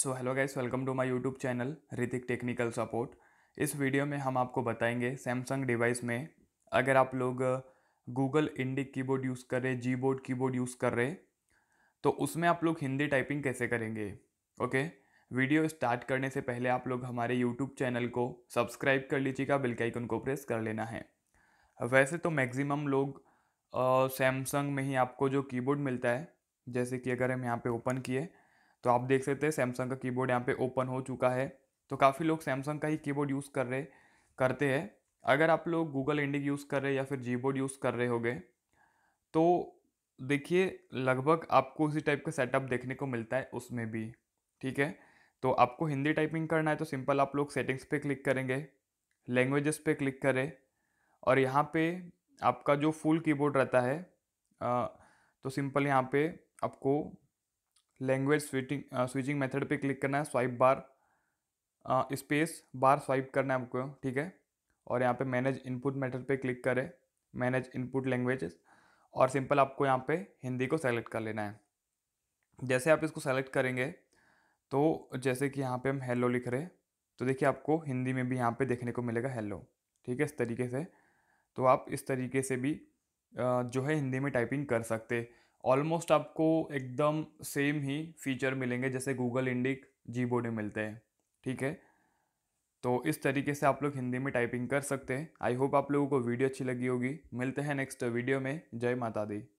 so hello guys welcome to my YouTube channel Ritik technical support इस video में हम आपको बताएंगे सैमसंग डिवाइस में अगर आप लोग गूगल इंडिक कीबोर्ड यूज़ कर रहे जी बोर्ड बोर्ड यूज़ कर रहे तो उसमें आप लोग हिंदी टाइपिंग कैसे करेंगे ओके वीडियो स्टार्ट करने से पहले आप लोग हमारे यूट्यूब चैनल को सब्सक्राइब कर लीजिएगा बेल आइकन को प्रेस कर लेना है वैसे तो मैक्सिमम लोग सैमसंग में ही आपको जो कीबोर्ड मिलता है जैसे कि अगर हम यहाँ पे ओपन किए तो आप देख सकते हैं सैमसंग का कीबोर्ड यहाँ पे ओपन हो चुका है तो काफ़ी लोग सैमसंग का ही कीबोर्ड यूज़ कर रहे करते हैं अगर आप लोग गूगल इंडिक यूज़ कर रहे या फिर जी बोर्ड यूज़ कर रहे हो तो देखिए लगभग आपको उसी टाइप का सेटअप देखने को मिलता है उसमें भी ठीक है तो आपको हिंदी टाइपिंग करना है तो सिंपल आप लोग सेटिंग्स पे क्लिक करेंगे लैंग्वेजेस पे क्लिक करें और यहाँ पे आपका जो फुल कीबोर्ड रहता है आ, तो सिंपल यहाँ पे आपको लैंग्वेज स्विटिंग स्विचिंग मेथड पे क्लिक करना है swipe bar space bar swipe करना है आपको ठीक है और यहाँ पे मैनेज इनपुट मेथड पे क्लिक करें मैनेज इनपुट लैंग्वेजेस और सिंपल आपको यहाँ पे हिंदी को सेलेक्ट कर लेना है जैसे आप इसको सेलेक्ट करेंगे तो जैसे कि यहाँ पे हम हेलो लिख रहे तो देखिए आपको हिंदी में भी यहाँ पे देखने को मिलेगा हेलो ठीक है इस तरीके से तो आप इस तरीके से भी जो है हिंदी में टाइपिंग कर सकते ऑलमोस्ट आपको एकदम सेम ही फीचर मिलेंगे जैसे गूगल इंडिक जी बोर्ड में मिलते हैं ठीक है तो इस तरीके से आप लोग हिंदी में टाइपिंग कर सकते हैं आई होप आप लोगों को वीडियो अच्छी लगी होगी मिलते हैं नेक्स्ट वीडियो में जय माता दी